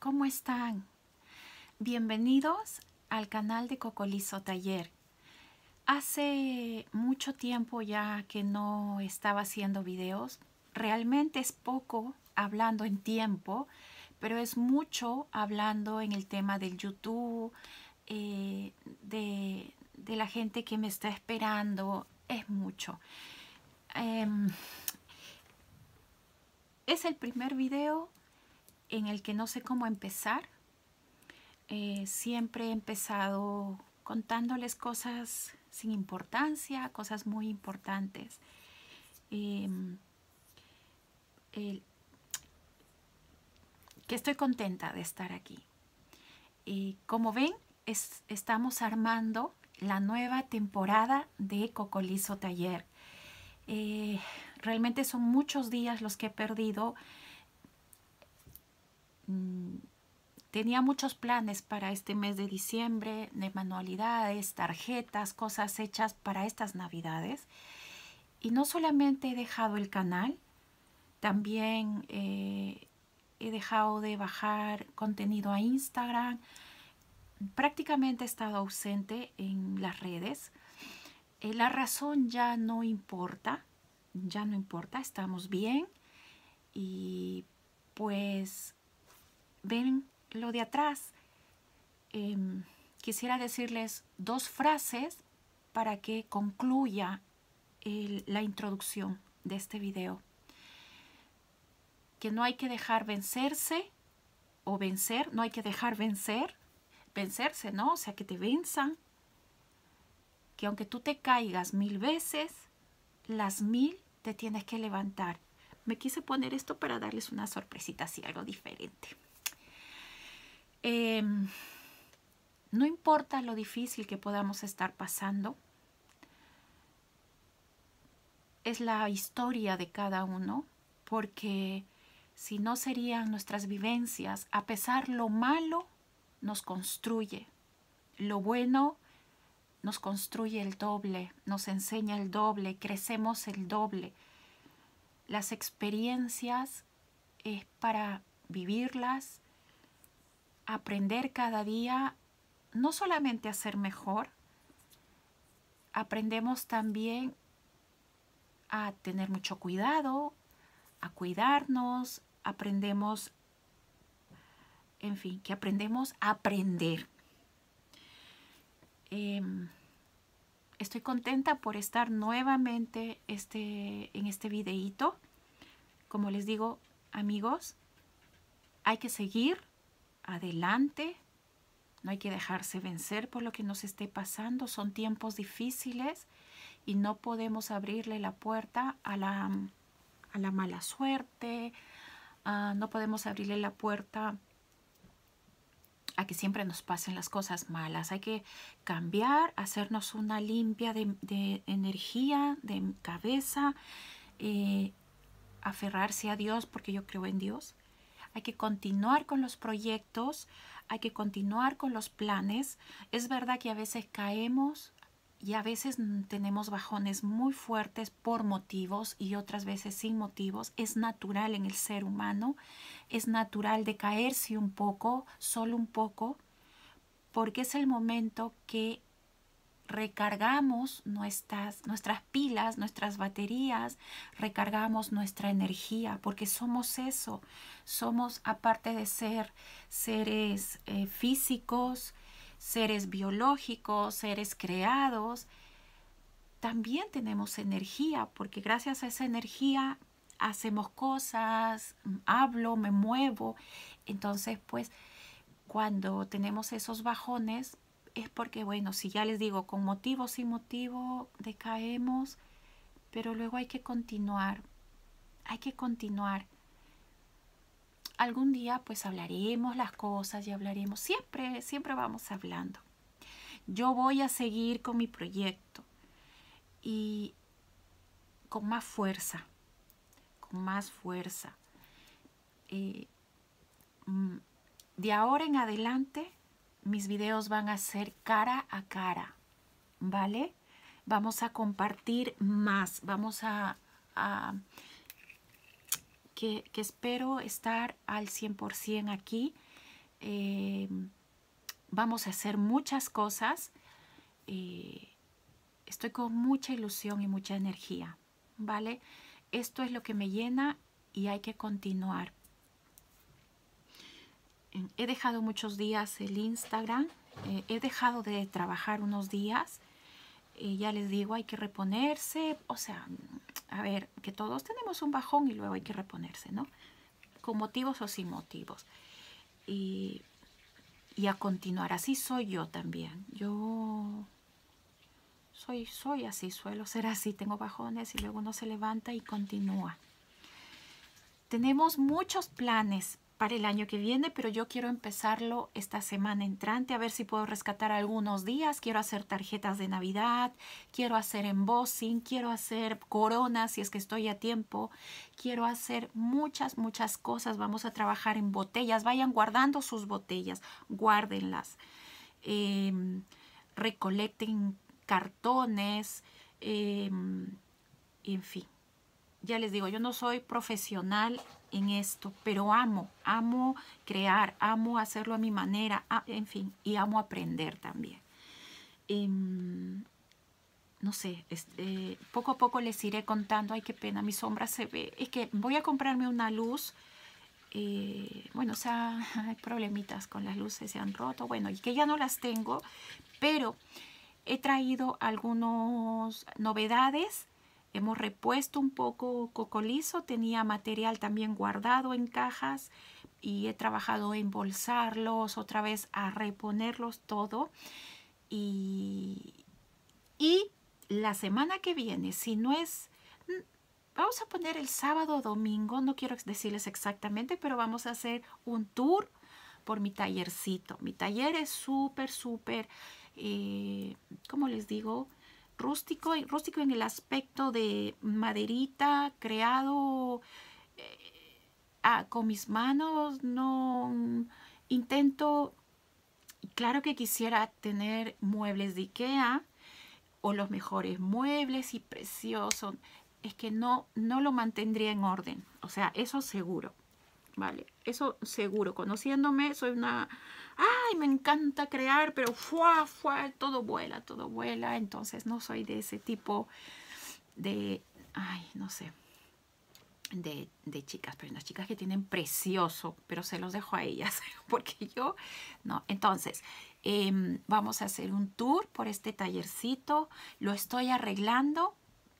¿cómo están? Bienvenidos al canal de Cocolizo Taller. Hace mucho tiempo ya que no estaba haciendo videos. Realmente es poco hablando en tiempo, pero es mucho hablando en el tema del YouTube, eh, de, la gente que me está esperando. Es mucho. Em, es el primer video en el que no sé cómo empezar. Eh, siempre he empezado contándoles cosas sin importancia, cosas muy importantes. Em, que estoy contenta de estar aquí. Y como ven, estamos armando la nueva temporada de Cocolizo Taller. Eh, realmente son muchos días los que he perdido Mm, tenía muchos planes para este mes de diciembre, de manualidades, tarjetas, cosas hechas para estas navidades. Y no solamente he dejado el canal, también eh, he dejado de bajar contenido a Instagram. Prácticamente he estado ausente en las redes. Eh, la razón ya no importa, ya no importa, estamos bien. Y pues ven lo de atrás. Em, quisiera decirles dos frases para que concluya la introducción de este video. Que no hay que dejar vencerse o vencer, no hay que dejar vencer, vencerse, ¿no? O sea, que te venzan. Que aunque tú te caigas mil veces, las mil te tienes que levantar. Me quise poner esto para darles una sorpresita así, algo diferente. Em, no importa lo difícil que podamos estar pasando, es la historia de cada uno, porque si no serían nuestras vivencias, a pesar lo malo, nos construye. Lo bueno nos construye el doble, nos enseña el doble, crecemos el doble. Las experiencias es para vivirlas, aprender cada día no solamente a ser mejor, aprendemos también a tener mucho cuidado, a cuidarnos, aprendemos, en fin, que aprendemos a aprender. Em, estoy contenta por estar nuevamente este, en este videíto. Como les digo, amigos, hay que seguir adelante. No hay que dejarse vencer por lo que nos esté pasando. Son tiempos difíciles y no podemos abrirle la puerta a la, mala suerte. Ah, no podemos abrirle la puerta a que siempre nos pasen las cosas malas. Hay que cambiar, hacernos una limpia de, energía, de cabeza, eh, aferrarse a Dios, porque yo creo en Dios hay que continuar con los proyectos, hay que continuar con los planes. Es verdad que a veces caemos y a veces tenemos bajones muy fuertes por motivos y otras veces sin motivos. Es natural en el ser humano, es natural de caerse un poco, solo un poco, porque es el momento que recargamos nuestras, nuestras pilas, nuestras baterías, recargamos nuestra energía, porque somos eso, somos aparte de ser seres eh, físicos, seres biológicos, seres creados, también tenemos energía, porque gracias a esa energía hacemos cosas, hablo, me muevo. Entonces, pues, cuando tenemos esos bajones, es porque, bueno, si ya les digo, con motivo, sin motivo, decaemos, pero luego hay que continuar, hay que continuar. Algún día pues hablaremos las cosas y hablaremos, siempre, siempre vamos hablando. Yo voy a seguir con mi proyecto y con más fuerza, con más fuerza. Eh, mm, de ahora en adelante mis videos van a ser cara a cara, ¿vale? Vamos a compartir más, vamos a, que, espero estar al 100% aquí. Em, vamos a hacer muchas cosas. Eh, estoy con mucha ilusión y mucha energía, ¿vale? Esto es lo que me llena y hay que continuar he dejado muchos días el Instagram, eh, he dejado de trabajar unos días. Eh, ya les digo, hay que reponerse, o sea, a ver, que todos tenemos un bajón y luego hay que reponerse, ¿no? Con motivos o sin motivos. Y, a continuar, así soy yo también. Yo soy, soy así, suelo ser así, tengo bajones y luego uno se levanta y continúa. Tenemos muchos planes para el año que viene, pero yo quiero empezarlo esta semana entrante, a ver si puedo rescatar algunos días. Quiero hacer tarjetas de Navidad, quiero hacer embossing, quiero hacer coronas si es que estoy a tiempo. Quiero hacer muchas, muchas cosas. Vamos a trabajar en botellas. Vayan guardando sus botellas, guárdenlas. Em, recolecten cartones, em, en fin. Ya les digo, yo no soy profesional en esto, pero amo, amo crear, amo hacerlo a mi manera, en fin, y amo aprender también. Em, no sé, eh, poco a poco les iré contando, ay qué pena, mi sombra se ve, es que voy a comprarme una luz, eh, bueno, o sea, hay problemitas con las luces, se han roto, bueno, y que ya no las tengo, pero he traído algunas novedades Hemos repuesto un poco cocolizo, tenía material también guardado en cajas y he trabajado en bolsarlos, otra vez a reponerlos todo. Y, y la semana que viene, si no es, mm, vamos a poner el sábado o domingo, no quiero decirles exactamente, pero vamos a hacer un tour por mi tallercito. Mi taller es súper, súper, eh, ¿cómo les digo? rústico, rústico en el aspecto de maderita, creado eh, ah, con mis manos, no mm, intento, claro que quisiera tener muebles de Ikea o los mejores muebles y preciosos, es que no, no lo mantendría en orden, o sea, eso seguro. ¿vale? Eso seguro, conociéndome, soy una... ¡Ay, me encanta crear! Pero fuá, fuá, todo vuela, todo vuela. Entonces no soy de ese tipo de... ¡Ay, no sé! De, de, chicas, pero unas chicas que tienen precioso, pero se los dejo a ellas, porque yo no. Entonces, em, vamos a hacer un tour por este tallercito, lo estoy arreglando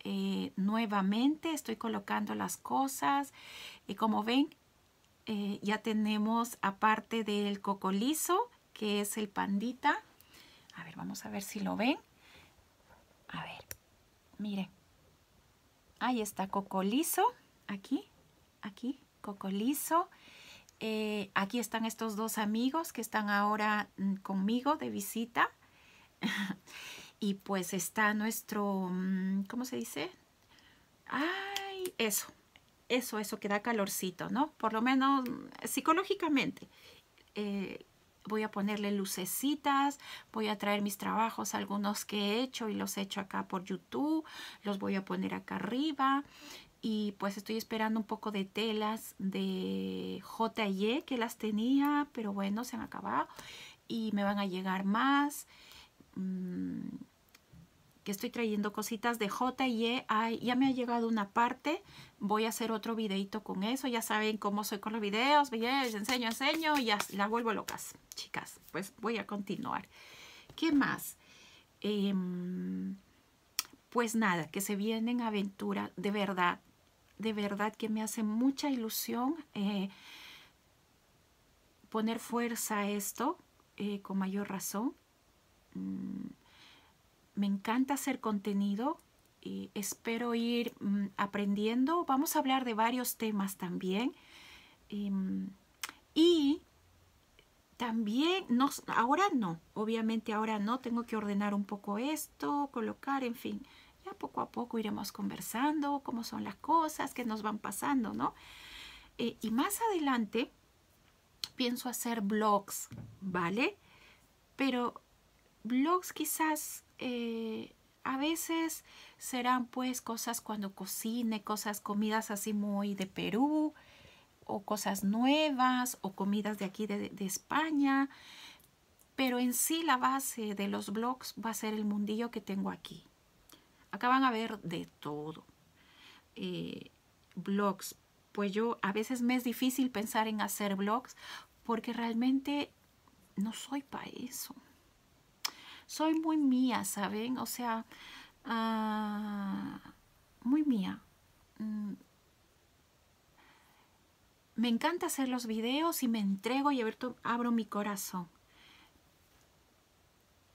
eh, nuevamente, estoy colocando las cosas, y como ven, eh, ya tenemos aparte del cocolizo, que es el pandita. A ver, vamos a ver si lo ven. A ver, miren. Ahí está cocolizo, aquí, aquí, cocolizo. Eh, aquí están estos dos amigos que están ahora mm, conmigo de visita. y pues está nuestro, mm, ¿cómo se dice? Ay, eso, eso, eso que da calorcito, ¿no? Por lo menos mm, psicológicamente. Eh, voy a ponerle lucecitas, voy a traer mis trabajos, algunos que he hecho y los he hecho acá por YouTube, los voy a poner acá arriba. Y pues estoy esperando un poco de telas de J&Y e, que las tenía, pero bueno, se han acabado y me van a llegar más. Mm, que estoy trayendo cositas de y e, Ya me ha llegado una parte. Voy a hacer otro videito con eso. Ya saben cómo soy con los videos. Les enseño, enseño. Y ya la vuelvo locas, chicas. Pues voy a continuar. ¿Qué más? Em, pues nada, que se vienen aventuras. De verdad, de verdad que me hace mucha ilusión eh, poner fuerza a esto. Eh, con mayor razón. Mm, me encanta hacer contenido y espero ir mm, aprendiendo. Vamos a hablar de varios temas también. Em, y, también, nos ahora no, obviamente ahora no, tengo que ordenar un poco esto, colocar, en fin. Ya poco a poco iremos conversando cómo son las cosas que nos van pasando, ¿no? Eh, y más adelante pienso hacer blogs, ¿vale? Pero blogs quizás eh, a veces serán pues cosas cuando cocine, cosas, comidas así muy de Perú, o cosas nuevas, o comidas de aquí de, España. Pero en sí la base de los blogs va a ser el mundillo que tengo aquí. Acá van a ver de todo. Eh, blogs. Pues yo a veces me es difícil pensar en hacer blogs porque realmente no soy para eso soy muy mía, ¿saben? O sea, ah, muy mía. Mm, me encanta hacer los videos y me entrego y abro mi corazón.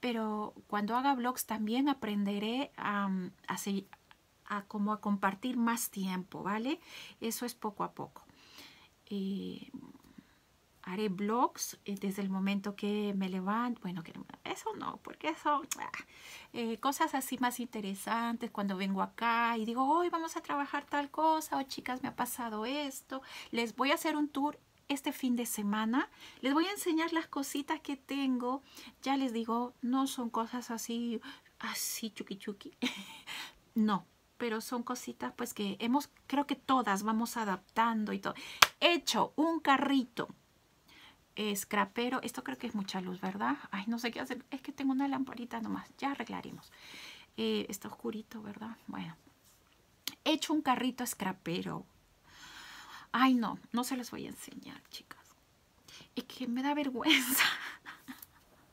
Pero cuando haga vlogs también aprenderé a, a, a, como a compartir más tiempo, ¿vale? Eso es poco a poco. Eh, haré blogs eh, desde el momento que me levanto. Bueno, eso no, porque eso, ah, eh, cosas así más interesantes cuando vengo acá y digo, hoy vamos a trabajar tal cosa, o chicas, me ha pasado esto, les voy a hacer un tour este fin de semana. Les voy a enseñar las cositas que tengo. Ya les digo, no son cosas así, así chuki chuki. no, pero son cositas pues que hemos, creo que todas vamos adaptando y todo. hecho un carrito scrapero, Esto creo que es mucha luz, ¿verdad? Ay, no sé qué hacer. Es que tengo una lamparita nomás. Ya arreglaremos. Eh, está oscurito, ¿verdad? Bueno. He hecho un carrito scrapero. Ay, no. No se los voy a enseñar, chicas. Es que me da vergüenza.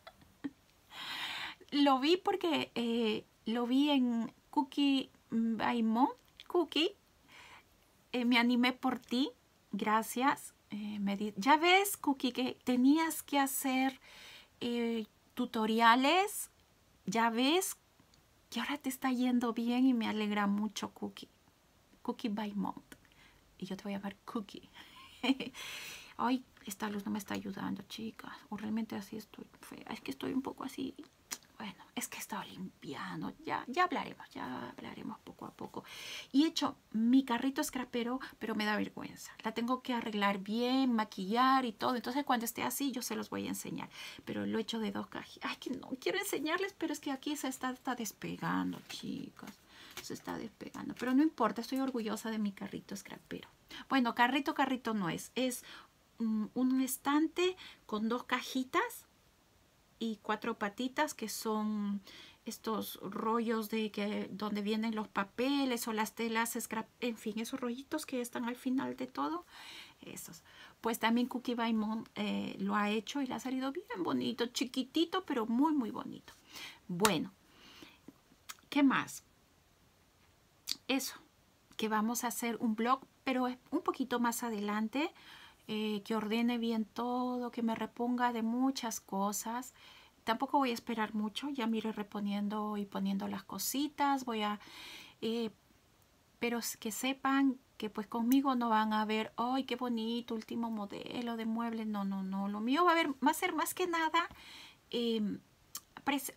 lo vi porque eh, lo vi en Cookie by mm, Cookie. Eh, me animé por ti. Gracias. Eh, ya ves, Cookie, que tenías que hacer eh, tutoriales. Ya ves que ahora te está yendo bien y me alegra mucho, Cookie. Cookie by mode Y yo te voy a llamar Cookie. Ay, esta luz no me está ayudando, chicas. O realmente así estoy. Es que estoy un poco así bueno, es que he estado limpiando, ya, ya hablaremos, ya hablaremos poco a poco. Y he hecho mi carrito scrapero, pero me da vergüenza. La tengo que arreglar bien, maquillar y todo. Entonces cuando esté así yo se los voy a enseñar. Pero lo he hecho de dos cajitas. Ay, que no quiero enseñarles, pero es que aquí se está, despegando, chicos. Se está despegando. Pero no importa, estoy orgullosa de mi carrito scrapero. Bueno, carrito, carrito no es. Es mm, un estante con dos cajitas y cuatro patitas que son estos rollos de que donde vienen los papeles o las telas en fin, esos rollitos que están al final de todo, esos. Pues también Cookie by eh, lo ha hecho y le ha salido bien bonito, chiquitito, pero muy, muy bonito. Bueno, ¿qué más? Eso, que vamos a hacer un blog, pero un poquito más adelante, eh, que ordene bien todo, que me reponga de muchas cosas. Tampoco voy a esperar mucho, ya miro reponiendo y poniendo las cositas, voy a... Eh, pero que sepan que pues conmigo no van a ver, ¡ay, qué bonito, último modelo de mueble! No, no, no, lo mío va a, ver, ser más que nada, em,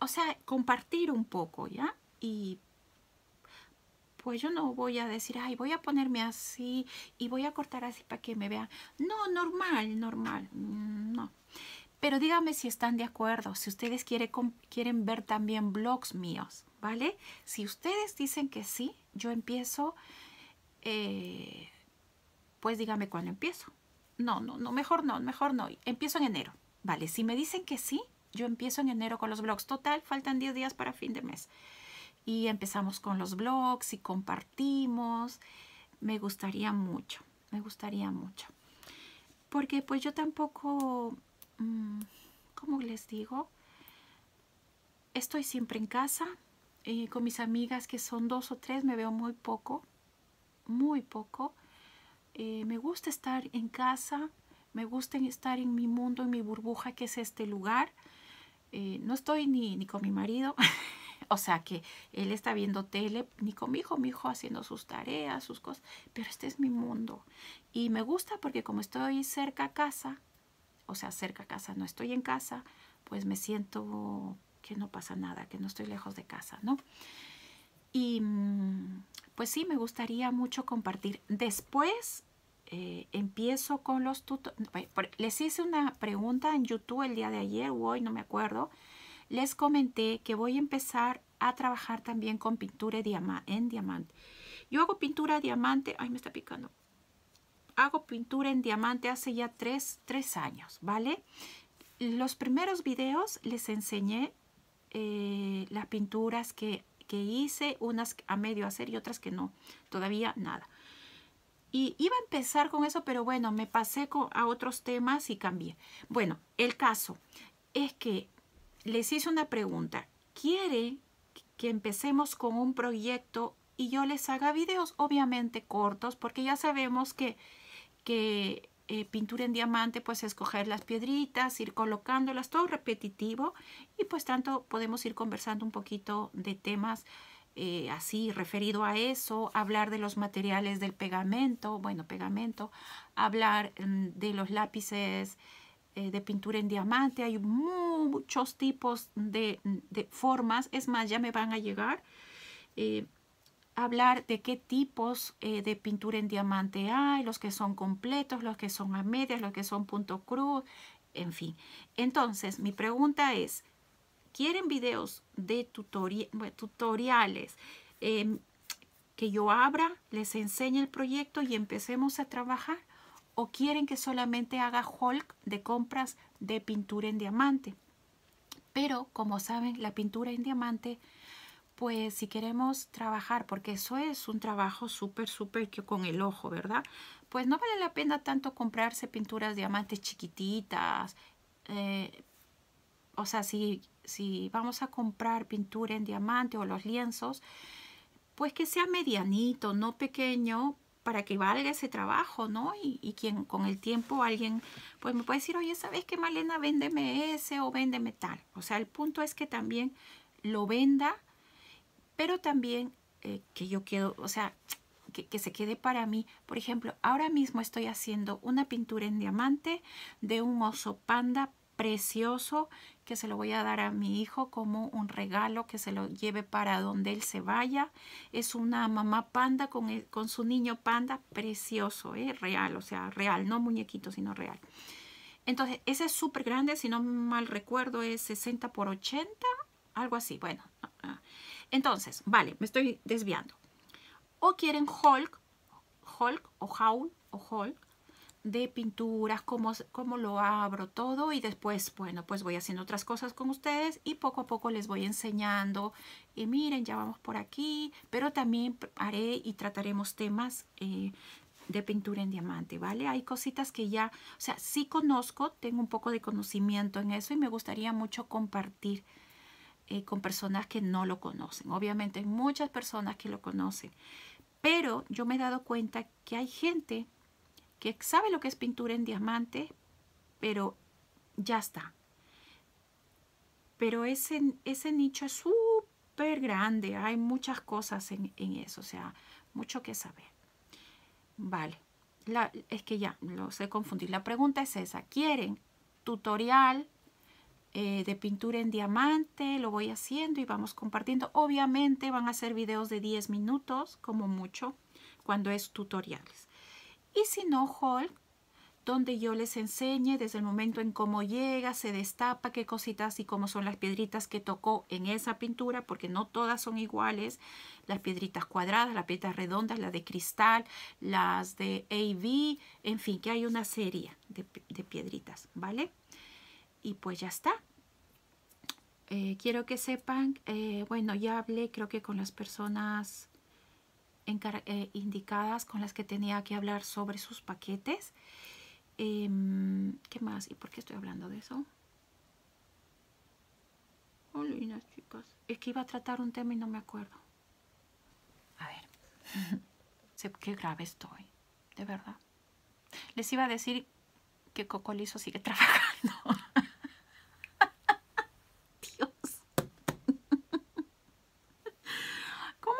o sea, compartir un poco, ¿ya? Y pues yo no voy a decir, ay, voy a ponerme así y voy a cortar así para que me vean. No, normal, normal, mm, no. Pero díganme si están de acuerdo, si ustedes quieren ver también blogs míos, ¿vale? Si ustedes dicen que sí, yo empiezo, eh, pues díganme cuándo empiezo. No, no, no, mejor no, mejor no. Empiezo en enero, ¿vale? Si me dicen que sí, yo empiezo en enero con los blogs. Total, faltan 10 días para fin de mes y empezamos con los blogs y compartimos. Me gustaría mucho, me gustaría mucho. Porque pues yo tampoco, mm, como les digo, estoy siempre en casa. Eh, con mis amigas que son dos o tres me veo muy poco, muy poco. Eh, me gusta estar en casa, me gusta estar en mi mundo, en mi burbuja que es este lugar. Eh, no estoy ni, ni con mi marido, o sea que él está viendo tele, ni conmigo, mi hijo, haciendo sus tareas, sus cosas, pero este es mi mundo. Y me gusta porque como estoy cerca a casa, o sea, cerca a casa, no estoy en casa, pues me siento que no pasa nada, que no estoy lejos de casa, ¿no? Y mm, pues sí, me gustaría mucho compartir. Después eh, empiezo con los tutos Les hice una pregunta en YouTube el día de ayer o hoy, no me acuerdo, les comenté que voy a empezar a trabajar también con pintura en diamante. Yo hago pintura diamante, ay me está picando, hago pintura en diamante hace ya tres, años, ¿vale? Los primeros videos les enseñé eh, las pinturas que, hice, unas a medio hacer y otras que no, todavía nada. Y iba a empezar con eso, pero bueno, me pasé con, a otros temas y cambié. Bueno, el caso es que les hice una pregunta. ¿Quiere que empecemos con un proyecto y yo les haga videos, obviamente cortos, porque ya sabemos que, que eh, pintura en diamante, pues escoger las piedritas, ir colocándolas, todo repetitivo y pues tanto podemos ir conversando un poquito de temas eh, así referido a eso, hablar de los materiales del pegamento, bueno, pegamento, hablar mm, de los lápices, eh, de pintura en diamante, hay muchos tipos de, formas, es más, ya me van a llegar a eh, hablar de qué tipos eh, de pintura en diamante hay, los que son completos, los que son a medias, los que son punto cruz, en fin. Entonces, mi pregunta es, ¿quieren videos de tutoriales? Em, que yo abra, les enseñe el proyecto y empecemos a trabajar o quieren que solamente haga Hulk de compras de pintura en diamante. Pero como saben, la pintura en diamante, pues si queremos trabajar, porque eso es un trabajo súper, súper que con el ojo, ¿verdad? Pues no vale la pena tanto comprarse pinturas diamantes chiquititas. Eh, o sea, si, si vamos a comprar pintura en diamante o los lienzos, pues que sea medianito, no pequeño, para que valga ese trabajo, ¿no? Y, quien con el tiempo alguien, pues me puede decir, oye, ¿sabes qué, Malena? Véndeme ese o véndeme tal. O sea, el punto es que también lo venda, pero también eh, que yo quiero, o sea, que, que, se quede para mí. Por ejemplo, ahora mismo estoy haciendo una pintura en diamante de un oso panda precioso que se lo voy a dar a mi hijo como un regalo que se lo lleve para donde él se vaya. Es una mamá panda con, e, con su niño panda precioso, ¿eh? real, o sea, real, no muñequito, sino real. Entonces, ese es súper grande, si no mal recuerdo, es 60 por 80, algo así. Bueno, ah, ah. entonces, vale, me estoy desviando. O quieren Hulk, Hulk o Howl o Hulk, de pinturas, cómo, cómo lo abro todo y después, bueno, pues voy haciendo otras cosas con ustedes y poco a poco les voy enseñando y miren, ya vamos por aquí, pero también haré y trataremos temas eh, de pintura en diamante, ¿vale? Hay cositas que ya, o sea, sí conozco, tengo un poco de conocimiento en eso y me gustaría mucho compartir eh, con personas que no lo conocen. Obviamente muchas personas que lo conocen, pero yo me he dado cuenta que hay gente que sabe lo que es pintura en diamante, pero ya está. Pero ese, ese nicho es súper grande, hay muchas cosas en, eso, o sea, mucho que saber. Vale, es que ya lo sé confundir. La pregunta es esa, ¿quieren tutorial eh, de pintura en diamante? Lo voy haciendo y vamos compartiendo. Obviamente van a ser videos de 10 minutos, como mucho, cuando es tutoriales. Y si no, Hulk, donde yo les enseñe desde el momento en cómo llega, se destapa, qué cositas y cómo son las piedritas que tocó en esa pintura, porque no todas son iguales, las piedritas cuadradas, las piedritas redondas, las de cristal, las de AV, en fin, que hay una serie de, piedritas, ¿vale? Y pues ya está. Eh, quiero que sepan, eh, bueno, ya hablé creo que con las personas eh, indicadas con las que tenía que hablar sobre sus paquetes. Em, ¿Qué más? ¿Y por qué estoy hablando de eso? Hola, chicas. Es que iba a tratar un tema y no me acuerdo. A ver. sé qué grave estoy. De verdad. Les iba a decir que Coco Liso sigue trabajando.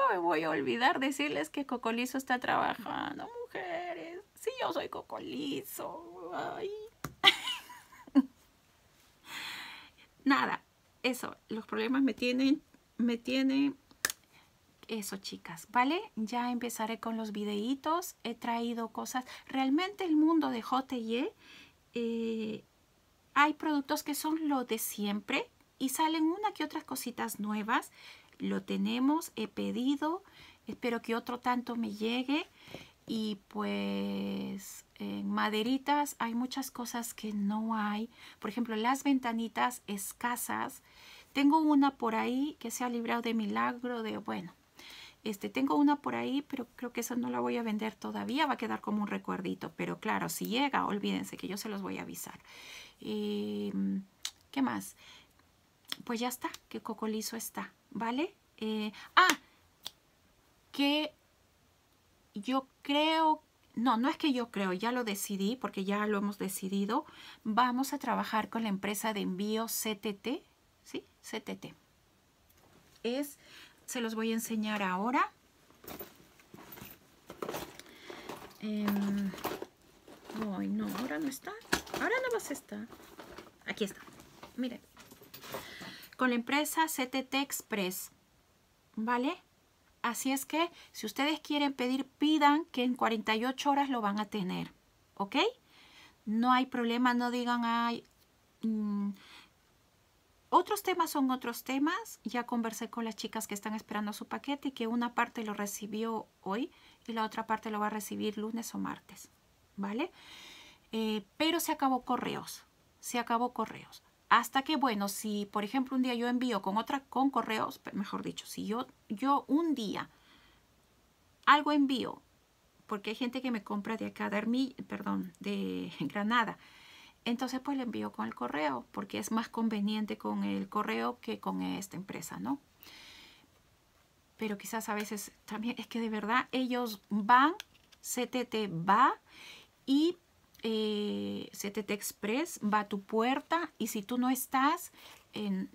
me voy a olvidar decirles que Cocolizo está trabajando, mujeres. Sí, yo soy Cocolizo. Nada, eso, los problemas me tienen, me tienen... Eso, chicas, ¿vale? Ya empezaré con los videitos. He traído cosas. Realmente el mundo de JTE eh, hay productos que son lo de siempre y salen una que otras cositas nuevas lo tenemos, he pedido, espero que otro tanto me llegue y pues en maderitas hay muchas cosas que no hay, por ejemplo las ventanitas escasas, tengo una por ahí que se ha librado de milagro, de bueno, este, tengo una por ahí, pero creo que esa no la voy a vender todavía, va a quedar como un recuerdito. Pero claro, si llega, olvídense que yo se los voy a avisar. Em, ¿Qué más? pues ya está, que cocolizo está, ¿vale? Eh, ah, que yo creo, no, no es que yo creo, ya lo decidí porque ya lo hemos decidido, vamos a trabajar con la empresa de envío CTT, ¿sí? CTT. Es, se los voy a enseñar ahora. Em, ay, no, ahora no está. Ahora no vas está Aquí está con la empresa CTT Express. ¿Vale? Así es que si ustedes quieren pedir, pidan que en 48 horas lo van a tener. ¿Ok? No hay problema, no digan, ay, mm, otros temas son otros temas. Ya conversé con las chicas que están esperando su paquete y que una parte lo recibió hoy y la otra parte lo va a recibir lunes o martes. ¿Vale? Eh, pero se acabó correos. Se acabó correos hasta que, bueno, si por ejemplo un día yo envío con otra, con correos, mejor dicho, si yo, yo un día algo envío, porque hay gente que me compra de acá, de perdón, de Granada, entonces pues le envío con el correo, porque es más conveniente con el correo que con esta empresa, ¿no? Pero quizás a veces también es que de verdad ellos van, CTT va y CTT eh, Express va a tu puerta y si tú no estás en,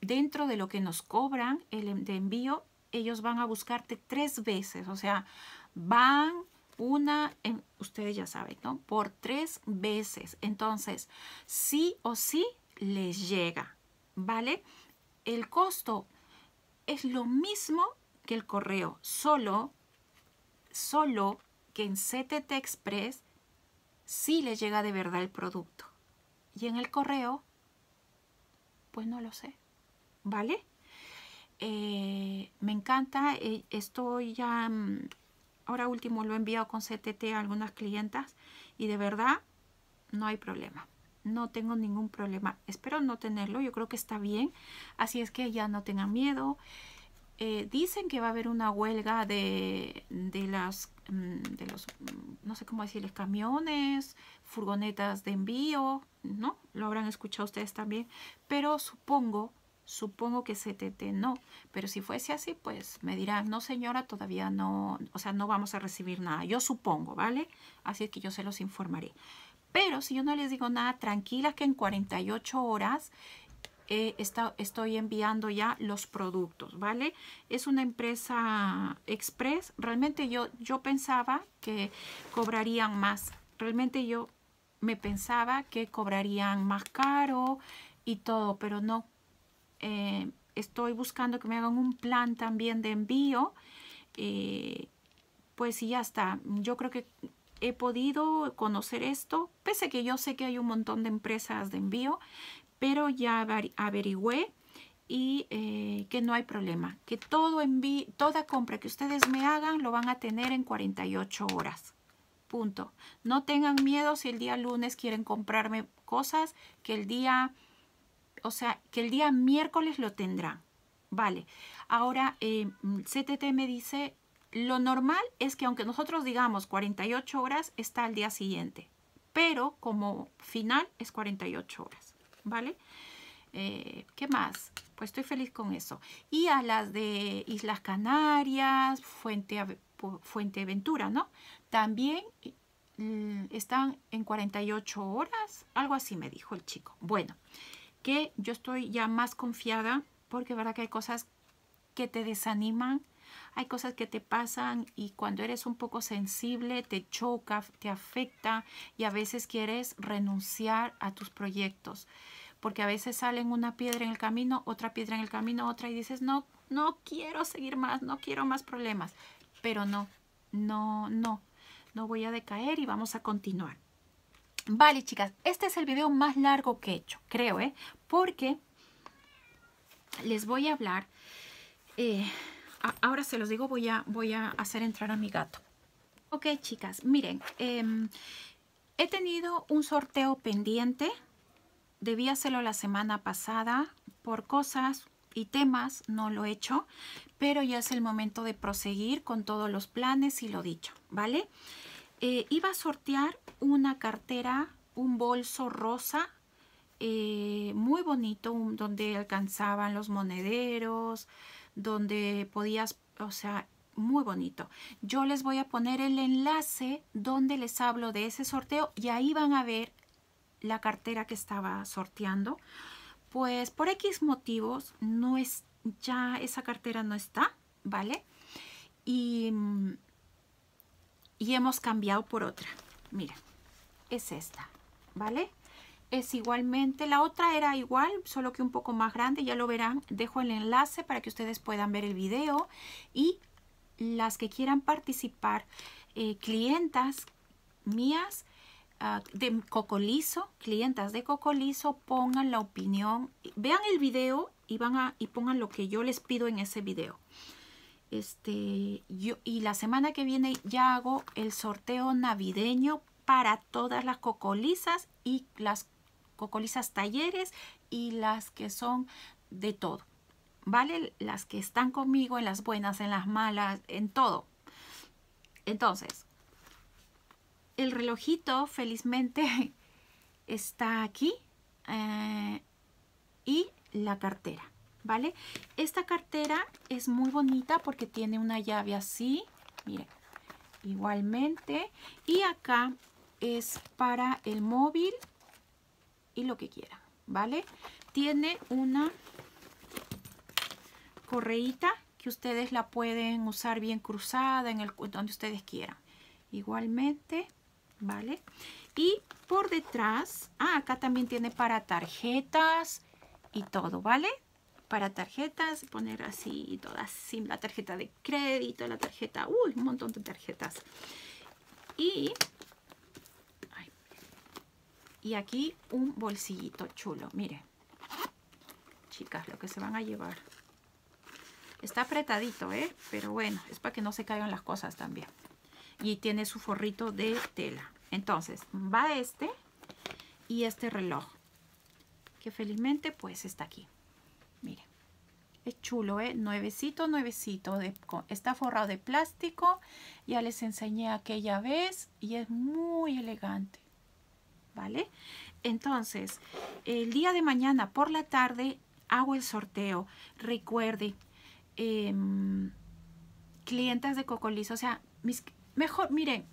dentro de lo que nos cobran el, de envío, ellos van a buscarte tres veces, o sea, van una, en, ustedes ya saben, ¿no? Por tres veces. Entonces, sí o sí les llega, ¿vale? El costo es lo mismo que el correo, solo, solo que en CTT Express si le llega de verdad el producto. Y en el correo, pues no lo sé, ¿vale? Eh, me encanta, eh, estoy ya, mm, ahora último lo he enviado con CTT a algunas clientas y de verdad no hay problema. No tengo ningún problema. Espero no tenerlo. Yo creo que está bien. Así es que ya no tengan miedo. Eh, dicen que va a haber una huelga de, las, mm, de los, mm, no sé cómo decirles, camiones, furgonetas de envío, ¿no? Lo habrán escuchado ustedes también, pero supongo, supongo que CTT no, pero si fuese así, pues me dirán, no señora, todavía no, o sea, no vamos a recibir nada, yo supongo, ¿vale? Así es que yo se los informaré. Pero si yo no les digo nada, tranquilas que en 48 horas estoy enviando ya los productos, ¿vale? Es una empresa express. Realmente yo, yo pensaba que cobrarían más. Realmente yo me pensaba que cobrarían más caro y todo, pero no. Eh, estoy buscando que me hagan un plan también de envío. Eh, pues y ya está. Yo creo que he podido conocer esto, pese a que yo sé que hay un montón de empresas de envío, pero ya averigüé y eh, que no hay problema, que todo toda compra que ustedes me hagan lo van a tener en 48 horas. Punto. No tengan miedo si el día lunes quieren comprarme cosas que el día, o sea, que el día miércoles lo tendrán. Vale. Ahora, eh, CTT me dice, lo normal es que aunque nosotros digamos 48 horas, está al día siguiente. Pero como final es 48 horas. ¿vale? Eh, ¿Qué más? Pues estoy feliz con eso. Y a las de Islas Canarias, Fuente, Fuenteventura, ¿no? También eh, están en 48 horas, algo así me dijo el chico. Bueno, que yo estoy ya más confiada porque verdad que hay cosas que te desaniman, hay cosas que te pasan y cuando eres un poco sensible te choca, te afecta y a veces quieres renunciar a tus proyectos porque a veces salen una piedra en el camino, otra piedra en el camino, otra y dices, no, no quiero seguir más, no quiero más problemas. Pero no, no, no, no voy a decaer y vamos a continuar. Vale, chicas, este es el video más largo que he hecho, creo, ¿eh? Porque les voy a hablar, eh, ahora se los digo, voy a, voy a hacer entrar a mi gato. Ok, chicas, miren, em, he tenido un sorteo pendiente debí hacerlo la semana pasada por cosas y temas no lo he hecho pero ya es el momento de proseguir con todos los planes y lo dicho vale eh, iba a sortear una cartera un bolso rosa eh, muy bonito donde alcanzaban los monederos donde podías o sea muy bonito yo les voy a poner el enlace donde les hablo de ese sorteo y ahí van a ver la cartera que estaba sorteando, pues por X motivos no es, ya esa cartera no está, ¿vale? Y, hemos cambiado por otra. Mira, es esta, ¿vale? Es igualmente, la otra era igual, solo que un poco más grande, ya lo verán. Dejo el enlace para que ustedes puedan ver el video y las que quieran participar, eh, clientas mías, Ah, de cocoliso clientas de cocoliso pongan la opinión, vean el video y, van a, y pongan lo que yo les pido en ese video. Este, yo, y la semana que viene ya hago el sorteo navideño para todas las cocolisas y las cocolisas talleres y las que son de todo. ¿Vale? Las que están conmigo en las buenas, en las malas, en todo. Entonces, el relojito felizmente está aquí eh, y la cartera, ¿vale? Esta cartera es muy bonita porque tiene una llave así, miren, igualmente. Y acá es para el móvil y lo que quiera, ¿vale? Tiene una correita que ustedes la pueden usar bien cruzada en el donde ustedes quieran. Igualmente ¿vale? Y por detrás, ah, acá también tiene para tarjetas y todo, ¿vale? Para tarjetas, poner así todas, sin la tarjeta de crédito, la tarjeta, uy, un montón de tarjetas. Y, y aquí un bolsillito chulo, mire. Chicas, lo que se van a llevar. Está apretadito, ¿eh? Pero bueno, es para que no se caigan las cosas también y tiene su forrito de tela. Entonces, va este y este reloj, que felizmente pues está aquí. Miren, es chulo, ¿eh? Nuevecito, nuevecito. De, está forrado de plástico, ya les enseñé aquella vez y es muy elegante, ¿vale? Entonces, el día de mañana por la tarde hago el sorteo. Recuerde, em, clientas de cocolis o sea, mis mejor, miren,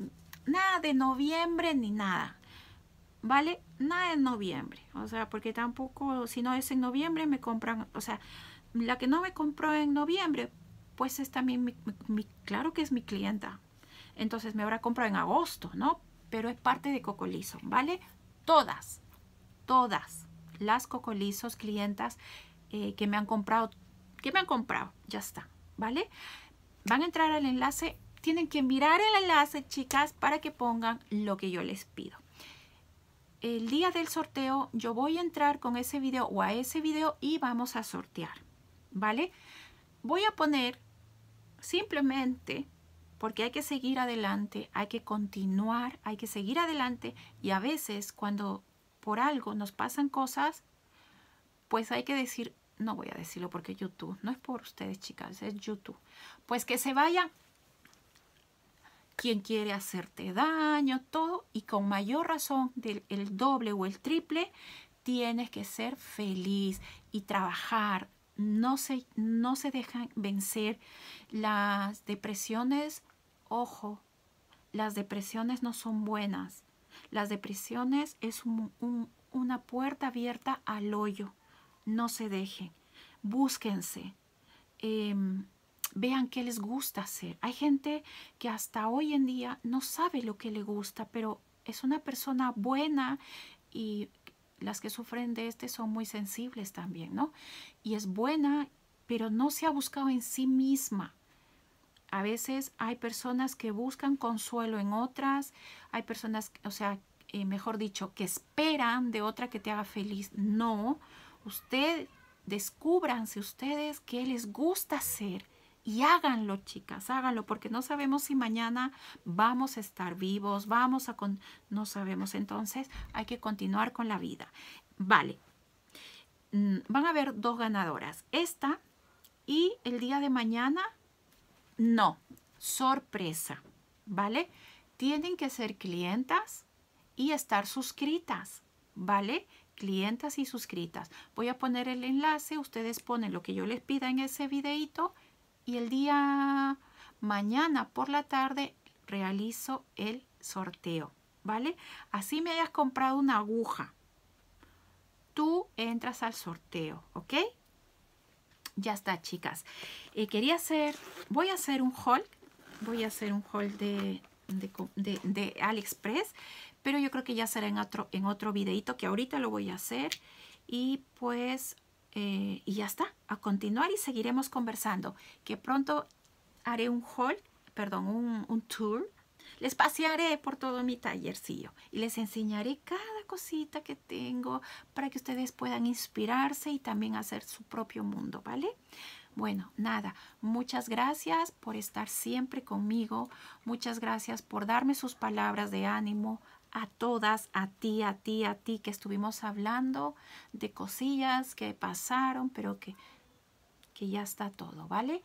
nada de noviembre ni nada. ¿Vale? Nada en noviembre. O sea, porque tampoco, si no es en noviembre, me compran. O sea, la que no me compró en noviembre, pues es también mi, claro que es mi clienta. Entonces me habrá comprado en agosto, ¿no? Pero es parte de Cocolizo, ¿vale? Todas, todas las Cocolizos clientas eh, que me han comprado, que me han comprado, ya está, ¿vale? Van a entrar al enlace tienen que mirar el enlace, chicas, para que pongan lo que yo les pido. El día del sorteo yo voy a entrar con ese video o a ese video y vamos a sortear, ¿vale? Voy a poner simplemente porque hay que seguir adelante, hay que continuar, hay que seguir adelante y a veces cuando por algo nos pasan cosas, pues hay que decir, no voy a decirlo porque YouTube, no es por ustedes chicas, es YouTube, pues que se vaya quien quiere hacerte daño, todo, y con mayor razón del doble o el triple, tienes que ser feliz y trabajar. No se, no se dejan vencer las depresiones. Ojo, las depresiones no son buenas. Las depresiones es una puerta abierta al hoyo. No se dejen. Búsquense. Em, vean qué les gusta hacer. Hay gente que hasta hoy en día no sabe lo que le gusta, pero es una persona buena y las que sufren de este son muy sensibles también, ¿no? Y es buena, pero no se ha buscado en sí misma. A veces hay personas que buscan consuelo en otras, hay personas, o sea, eh, mejor dicho, que esperan de otra que te haga feliz. No, usted descúbranse ustedes qué les gusta hacer, y háganlo, chicas, háganlo, porque no sabemos si mañana vamos a estar vivos, vamos a... No sabemos, entonces hay que continuar con la vida. Vale, mm, van a haber dos ganadoras, esta y el día de mañana, no, sorpresa, ¿vale? Tienen que ser clientas y estar suscritas, ¿vale? Clientas y suscritas. Voy a poner el enlace, ustedes ponen lo que yo les pida en ese videito y el día mañana por la tarde realizo el sorteo, ¿vale? Así me hayas comprado una aguja. Tú entras al sorteo, ¿ok? Ya está, chicas. Eh, quería hacer, voy a hacer un haul, voy a hacer un haul de, de, AliExpress, pero yo creo que ya será en otro, en otro videito que ahorita lo voy a hacer. Y pues eh, y ya está, a continuar y seguiremos conversando, que pronto haré un haul, perdón, un, un tour. Les pasearé por todo mi tallercillo y les enseñaré cada cosita que tengo para que ustedes puedan inspirarse y también hacer su propio mundo, ¿vale? Bueno, nada, muchas gracias por estar siempre conmigo, muchas gracias por darme sus palabras de ánimo, a todas, a ti, a ti, a ti, que estuvimos hablando de cosillas que pasaron, pero que, que ya está todo, ¿vale?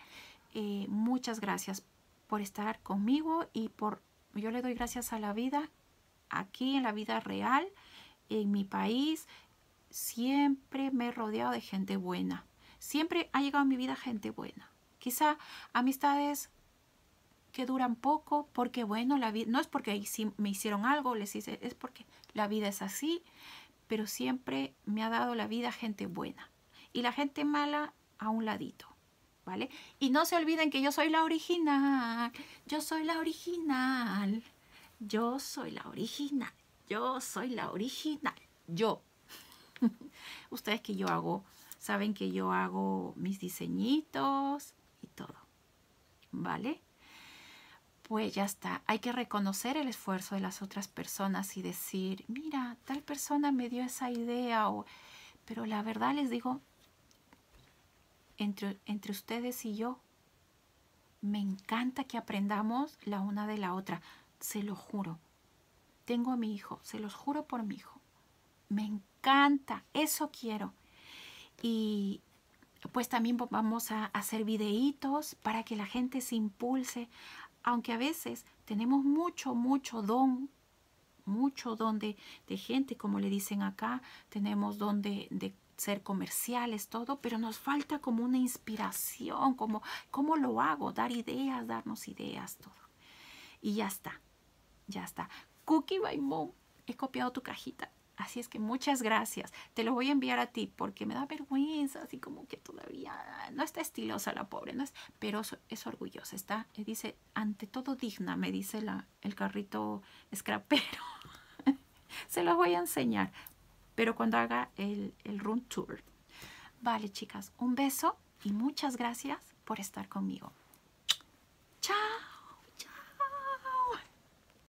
Eh, muchas gracias por estar conmigo y por, yo le doy gracias a la vida, aquí en la vida real, en mi país, siempre me he rodeado de gente buena. Siempre ha llegado a mi vida gente buena. Quizá amistades que duran poco, porque bueno, la vida, no es porque me hicieron algo, les hice, es porque la vida es así, pero siempre me ha dado la vida gente buena y la gente mala a un ladito, ¿vale? Y no se olviden que yo soy la original, yo soy la original, yo soy la original, yo soy la original, yo. Ustedes que yo hago, saben que yo hago mis diseñitos y todo, ¿vale? pues ya está. Hay que reconocer el esfuerzo de las otras personas y decir, mira, tal persona me dio esa idea, o, pero la verdad les digo, entre, entre ustedes y yo, me encanta que aprendamos la una de la otra, se lo juro. Tengo a mi hijo, se los juro por mi hijo. Me encanta, eso quiero. Y, pues también vamos a hacer videitos para que la gente se impulse aunque a veces tenemos mucho, mucho don, mucho don de, gente, como le dicen acá, tenemos don de, ser comerciales, todo, pero nos falta como una inspiración, como cómo lo hago, dar ideas, darnos ideas, todo. Y ya está, ya está. Cookie by Moon, he copiado tu cajita. Así es que muchas gracias. Te lo voy a enviar a ti porque me da vergüenza, así como que todavía no está estilosa la pobre, no es, pero es orgullosa. Está, eh, dice, ante todo digna, me dice la, el carrito scrapero. Se lo voy a enseñar, pero cuando haga el, el room tour. Vale, chicas, un beso y muchas gracias por estar conmigo. ¡Chao!